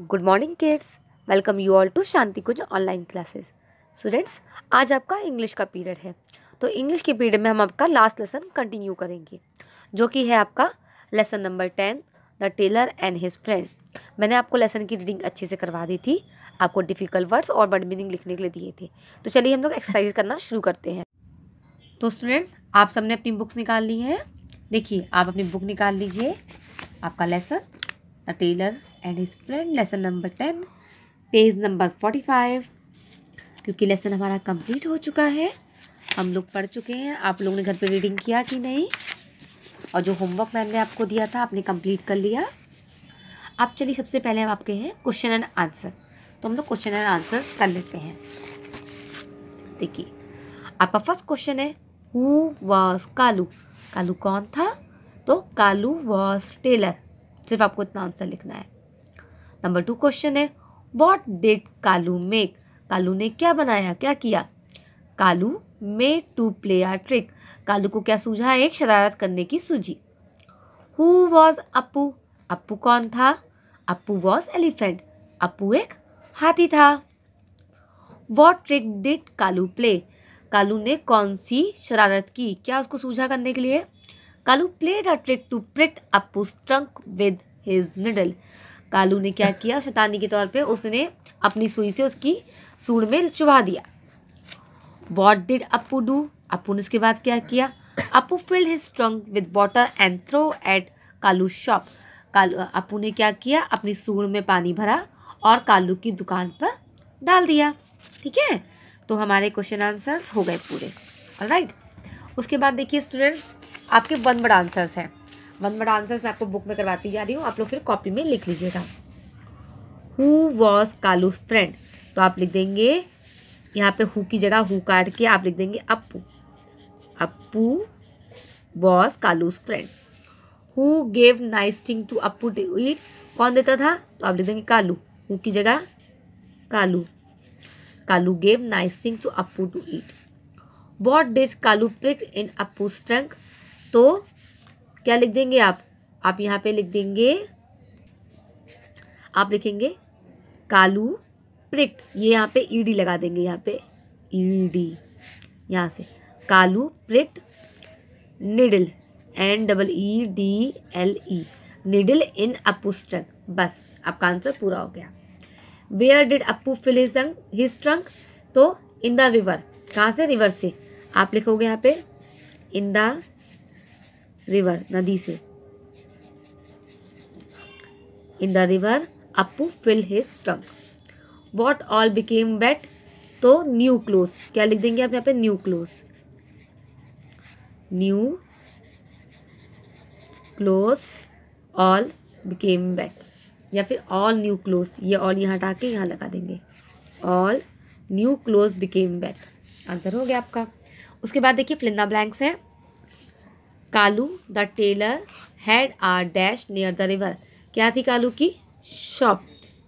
Good morning kids welcome you all to Shanti Kunj online classes students आज आपका English का period है तो इंग्लिश के पीरियड में हम आपका लास्ट लेसन कंटिन्यू करेंगे जो कि है आपका lesson number ten the tailor and his friend मैंने आपको लेसन की रीडिंग अच्छे से करवा दी थी आपको डिफ़िकल्ट वर्ड्स और वर्ड मीनिंग लिखने के लिए दिए थे तो चलिए हम लोग एक्सरसाइज करना शुरू करते हैं तो स्टूडेंट्स आप सबने अपनी बुक्स निकाल ली हैं देखिए आप अपनी बुक निकाल लीजिए आपका lesson The Tailor and His Friend lesson number ten page number forty five क्योंकि लेसन हमारा कंप्लीट हो चुका है हम लोग पढ़ चुके हैं आप लोगों ने घर पे रीडिंग किया कि नहीं और जो होमवर्क मैम ने आपको दिया था आपने कंप्लीट कर लिया आप चलिए सबसे पहले हम आपके हैं क्वेश्चन एंड आंसर तो हम लोग क्वेश्चन एंड आंसर्स कर लेते हैं देखिए आपका फर्स्ट क्वेश्चन है हु वॉज कालू कालू कौन था तो कालू वॉज टेलर सिर्फ आपको इतना आंसर लिखना है नंबर टू क्वेश्चन है what did Kalu make Kalu ने क्या बनाया क्या किया Kalu may to play a trick Kalu को क्या सूझा एक शरारत करने की सूझी हु वॉज अपू अपू कौन था अपू वॉज एलिफेंट अपू एक हाथी था what trick did Kalu play Kalu ने कौन सी शरारत की क्या उसको सूझा करने के लिए Kalu played her trick to prick Appu trunk with his needle Kalu ने क्या किया शैतानी के तौर पे उसने अपनी सुई से उसकी सूढ़ में चुबा दिया what did Appu do Appu ने उसके बाद क्या किया Appu filled his trunk with water and throw at Kalu shop Kalu Appu ने क्या किया अपनी सूढ़ में पानी भरा और कालू की दुकान पर डाल दिया ठीक है तो हमारे क्वेश्चन आंसर्स हो गए पूरे राइट उसके बाद देखिए स्टूडेंट्स आपके वन वर्ड आंसर्स हैं वन वर्ड आंसर्स मैं आपको बुक में करवाती जा रही हूँ आप लोग फिर कॉपी में लिख लीजिएगा हु वॉज कालू फ्रेंड तो आप लिख देंगे यहाँ पे हु की जगह हु काट के आप लिख देंगे Appu Appu was Kalu's friend who gave nice thing to Appu to eat कौन देता था तो आप लिख देंगे कालू हु की जगह Kalu Kalu gave nice thing to Appu to eat what did Kalu prick in Appu trunk तो क्या लिख देंगे आप आप यहाँ पे लिख देंगे आप लिखेंगे कालू प्रिट ये यहाँ पे ईडी e लगा देंगे यहाँ पे ईडी e यहाँ से Kalu prick needle N double E D L E needle in अपुस्टक बस आपका आंसर पूरा हो गया where did Appu fill his trunk तो इन द रिवर कहाँ से रिवर से आप लिखोगे यहाँ पे इन द रिवर नदी से in the river Appu fill his trunk what all became wet तो न्यू क्लोज क्या लिख देंगे आप यहाँ पे new clothes new clothes all became wet या फिर ऑल न्यू क्लोज ये ऑल यहाँ हटा के यहाँ लगा देंगे all new clothes became wet answer हो गया आपका उसके बाद देखिए फ्लिंदा ब्लैंक्स है Kalu the tailor had a dash near the river क्या थी कालू की शॉप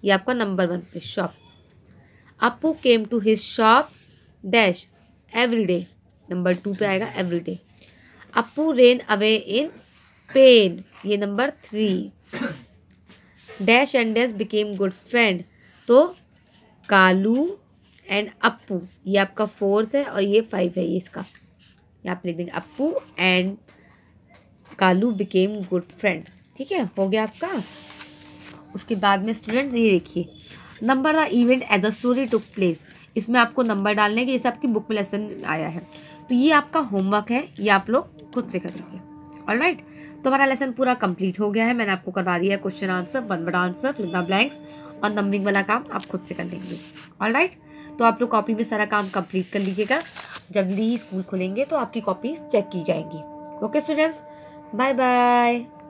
ये आपका नंबर वन पे shop Appu came to his shop dash every day number two पे आएगा every day Appu ran away in pain ये number three dash and dash became good friend तो कालू एंड अपू ये आपका फोर्थ है और ये फाइव है ये इसका ये आप लिख देंगे Appu and Kalu became good friends ठीक है हो गया आपका उसके बाद में स्टूडेंट्स ये देखिए number the events as a story took place इसमें आपको नंबर डालने के जैसे आपकी बुक में लेसन आया है तो ये आपका होमवर्क है ये आप लोग खुद से करेंगे ऑल राइट तो हमारा लेसन पूरा कंप्लीट हो गया है मैंने आपको करवा दिया है question answer one word answer fill in blanks और नंबरिंग वाला काम आप खुद से कर लेंगे ऑल राइट तो आप लोग कॉपी में सारा काम कंप्लीट कर लीजिएगा जल्दी ही स्कूल खुलेंगे तो आपकी कॉपीज चेक की जाएंगी ओके स्टूडेंट्स Bye-bye!